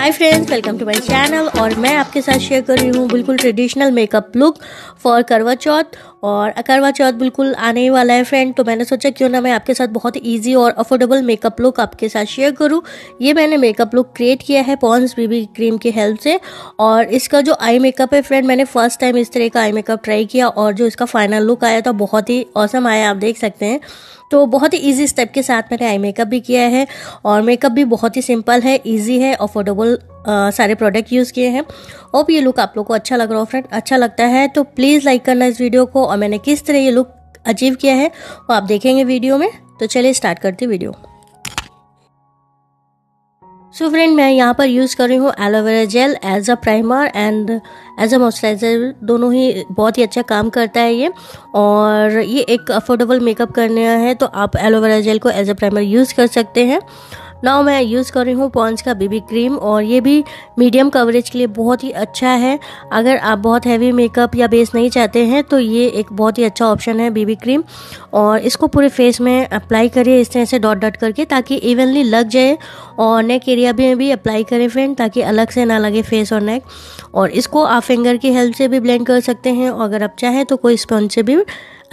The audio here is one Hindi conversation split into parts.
hi friends welcome to my channel और मैं आपके साथ शेयर कर रही हूँ बिल्कुल ट्रेडिशनल मेकअप लुक फॉर करवा चौथ और अकरवा चौथ बिल्कुल आने ही वाला है फ्रेंड तो मैंने सोचा क्यों ना मैं आपके साथ बहुत ईजी और अफोर्डेबल मेकअप लुक आपके साथ शेयर करूँ ये मैंने मेकअप लुक क्रिएट किया है पॉन्स बीबी क्रीम की हेल्प से और इसका जो आई मेकअप है फ्रेंड मैंने फर्स्ट टाइम इस तरह का आई मेकअप ट्राई किया और जो इसका फाइनल लुक आया था बहुत ही औसम आया आप देख सकते हैं तो बहुत ही ईजी स्टेप के साथ मैंने आई मेकअप भी किया है और मेकअप भी बहुत ही सिंपल है ईजी है अफोर्डेबल सारे प्रोडक्ट यूज़ किए हैं और ये लुक आप लोग को अच्छा लग रहा हो फ्रेंड अच्छा लगता है तो प्लीज़ लाइक करना इस वीडियो को और मैंने किस तरह ये लुक अचीव किया है वो आप देखेंगे वीडियो में तो चलिए स्टार्ट करते वीडियो सो so फ्रेंड मैं यहाँ पर यूज़ कर रही हूँ aloe vera gel as a primer and as a moisturiser दोनों ही बहुत ही अच्छा काम करता है ये और ये एक अफोर्डेबल मेकअप करने है तो आप एलोवेरा जेल को एज अ प्राइमर यूज़ कर सकते हैं नाउ मैं यूज़ कर रही हूँ पॉन्स का बीबी क्रीम और ये भी मीडियम कवरेज के लिए बहुत ही अच्छा है अगर आप बहुत हैवी मेकअप या बेस नहीं चाहते हैं तो ये एक बहुत ही अच्छा ऑप्शन है बेबी क्रीम और इसको पूरे फेस में अप्लाई करिए इस तरह से डॉट डॉट करके ताकि इवनली लग जाए और नेक एरिया में भी अप्लाई करें फ्रेंड ताकि अलग से ना लगे फेस और नेक और इसको आप फिंगर की हेल्प से भी ब्लेंड कर सकते हैं और अगर आप चाहें तो कोई स्पॉन्ज से भी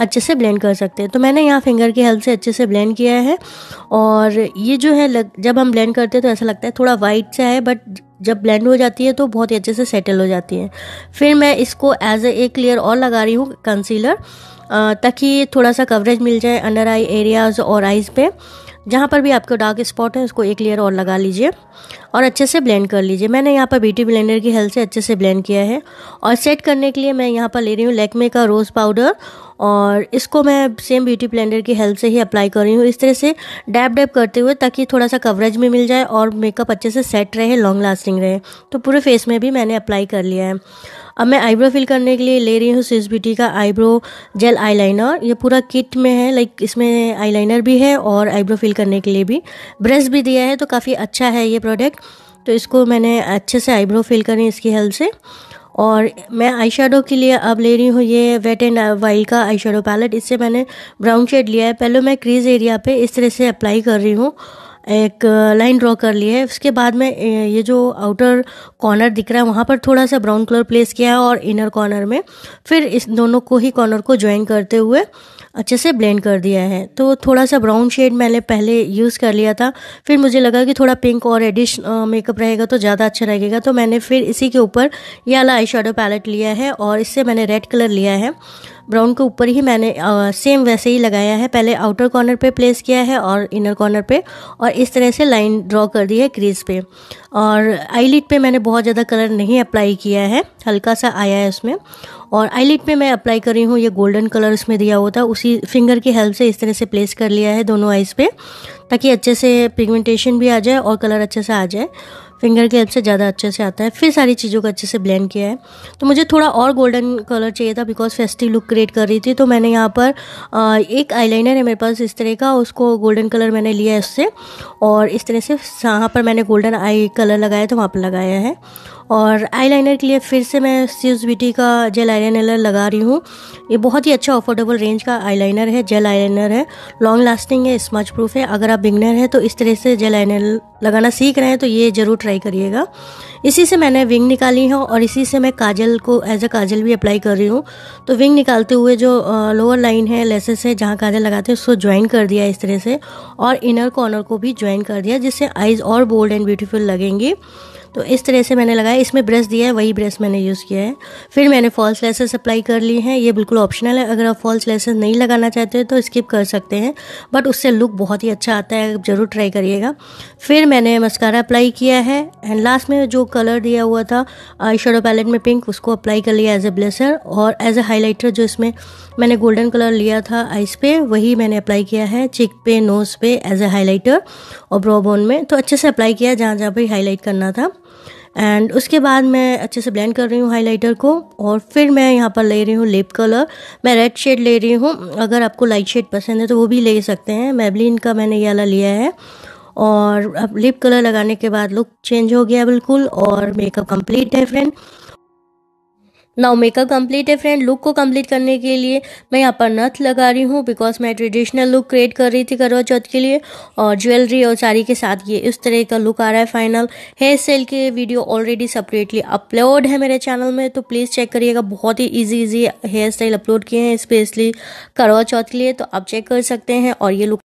अच्छे से ब्लेंड कर सकते हैं तो मैंने यहाँ फिंगर की हेल्प से अच्छे से ब्लेंड किया है और ये जो है लग, जब हम ब्लेंड करते हैं तो ऐसा लगता है थोड़ा वाइट सा है बट जब ब्लेंड हो जाती है तो बहुत ही अच्छे से सेटल हो जाती है फिर मैं इसको एज ए एक लेयर और लगा रही हूँ कंसीलर ताकि थोड़ा सा कवरेज मिल जाए अंडर आई एरियाज़ और आइज़ पे जहाँ पर भी आपको डार्क स्पॉट है उसको एक लेयर और लगा लीजिए और अच्छे से ब्लेंड कर लीजिए मैंने यहाँ पर ब्यूटी ब्लेंडर की हेल्प से अच्छे से ब्लेंड किया है और सेट करने के लिए मैं यहाँ पर ले रही हूँ लेकमे का रोज़ पाउडर और इसको मैं सेम ब्यूटी ब्लेंडर की हेल्प से ही अप्लाई कर रही हूँ इस तरह से डैप डैप करते हुए ताकि थोड़ा सा कवरेज भी मिल जाए और मेकअप अच्छे से सेट रहे लॉन्ग लास्टिंग रहे तो पूरे फेस में भी मैंने अप्लाई कर लिया है अब मैं आईब्रो फिल करने के लिए ले रही हूँ सीज ब्यूटी का आईब्रो जेल आईलाइनर ये पूरा किट में है लाइक इसमें आईलाइनर भी है और आईब्रो फिल करने के लिए भी ब्रश भी दिया है तो काफ़ी अच्छा है ये प्रोडक्ट तो इसको मैंने अच्छे से आईब्रो फिल करी इसकी हेल्प से और मैं आई के लिए अब ले रही हूँ ये वेट एंड वाइल का आई पैलेट इससे मैंने ब्राउन शेड लिया है पहले मैं क्रीज एरिया पे इस तरह से अप्लाई कर रही हूँ एक लाइन ड्रॉ कर ली है उसके बाद में ये जो आउटर कॉर्नर दिख रहा है वहाँ पर थोड़ा सा ब्राउन कलर प्लेस किया है और इनर कॉर्नर में फिर इस दोनों को ही कॉर्नर को ज्वाइन करते हुए अच्छे से ब्लेंड कर दिया है तो थोड़ा सा ब्राउन शेड मैंने पहले यूज़ कर लिया था फिर मुझे लगा कि थोड़ा पिंक और एडिश मेकअप रहेगा तो ज़्यादा अच्छा रहेगा तो मैंने फिर इसी के ऊपर ये वाला आई पैलेट लिया है और इससे मैंने रेड कलर लिया है ब्राउन के ऊपर ही मैंने आ, सेम वैसे ही लगाया है पहले आउटर कॉर्नर पे प्लेस किया है और इनर कॉर्नर पे और इस तरह से लाइन ड्रॉ कर दी है क्रीज पे और आईलिट पे मैंने बहुत ज़्यादा कलर नहीं अप्लाई किया है हल्का सा आया है उसमें और आईलिट पे मैं अप्लाई कर रही हूँ ये गोल्डन कलर उसमें दिया हुआ था उसी फिंगर की हेल्प से इस तरह से प्लेस कर लिया है दोनों आइज़ पे ताकि अच्छे से पिगमेंटेशन भी आ जाए और कलर अच्छे से आ जाए फिंगर की हेल्प से ज़्यादा अच्छे से आता है फिर सारी चीज़ों को अच्छे से ब्लेंड किया है तो मुझे थोड़ा और गोल्डन कलर चाहिए था बिकॉज फेस्टिव लुक क्रिएट कर रही थी तो मैंने यहाँ पर एक आईलाइनर है मेरे पास इस तरह का उसको गोल्डन कलर मैंने लिया है उससे और इस तरह से यहाँ पर मैंने गोल्डन आई कलर लगाया तो वहाँ पर लगाया है और आईलाइनर के लिए फिर से मैं सीज ब्यूटी का जेल आईलाइनर लगा रही हूँ ये बहुत ही अच्छा अफोर्डेबल रेंज का आईलाइनर है जेल आईलाइनर है लॉन्ग लास्टिंग है स्मच प्रूफ है अगर आप बिगनर हैं तो इस तरह से जेल आईलाइनर लगाना सीख रहे हैं तो ये ज़रूर ट्राई करिएगा इसी से मैंने विंग निकाली है और इसी से मैं काजल को एज अ काजल भी अप्लाई कर रही हूँ तो विंग निकालते हुए जो लोअर लाइन है लेसेस है जहाँ काजल लगाते हैं उसको ज्वाइन कर दिया इस तरह से और इनर कॉर्नर को भी ज्वाइन कर दिया जिससे आइज़ और बोल्ड एंड ब्यूटीफुल लगेंगी तो इस तरह से मैंने लगाया इसमें ब्रश दिया है वही ब्रश मैंने यूज़ किया है फिर मैंने फॉल्स लेसेस अप्लाई कर ली हैं ये बिल्कुल ऑप्शनल है अगर आप फॉल्स लेसेस नहीं लगाना चाहते हैं तो स्किप कर सकते हैं बट उससे लुक बहुत ही अच्छा आता है ज़रूर ट्राई करिएगा फिर मैंने मस्कारा अप्लाई किया है एंड लास्ट में जो कलर दिया हुआ था आई शेडो पैलेट में पिंक उसको अप्लाई कर लिया एज ए ब्लेसर और एज ए हाईलाइटर जो इसमें मैंने गोल्डन कलर लिया था आइस पे वही मैंने अप्लाई किया है चिक पे नोज़ पे एज ए हाईलाइटर और ब्रोबोन में तो अच्छे से अप्लाई किया जहाँ जहाँ पर हाईलाइट करना था एंड उसके बाद मैं अच्छे से ब्लेंड कर रही हूँ हाइलाइटर को और फिर मैं यहाँ पर ले रही हूँ लिप कलर मैं रेड शेड ले रही हूँ अगर आपको लाइट शेड पसंद है तो वो भी ले सकते हैं मेबलिन का मैंने ये वाला लिया है और अब लिप कलर लगाने के बाद लुक चेंज हो गया बिल्कुल और मेकअप कंप्लीट है फ्रेंड नाउ मेकअप कंप्लीट है फ्रेंड लुक को कंप्लीट करने के लिए मैं यहाँ पर नथ लगा रही हूँ बिकॉज मैं ट्रेडिशनल लुक क्रिएट कर रही थी करवा चौथ के लिए और ज्वेलरी और साड़ी के साथ ये इस तरह का लुक आ रहा है फाइनल हेयर स्टाइल के वीडियो ऑलरेडी सेपरेटली अपलोड है मेरे चैनल में तो प्लीज़ चेक करिएगा बहुत ही easy easy hair style upload किए हैं स्पेशली करवा चौथ के लिए तो आप चेक कर सकते हैं और ये लुक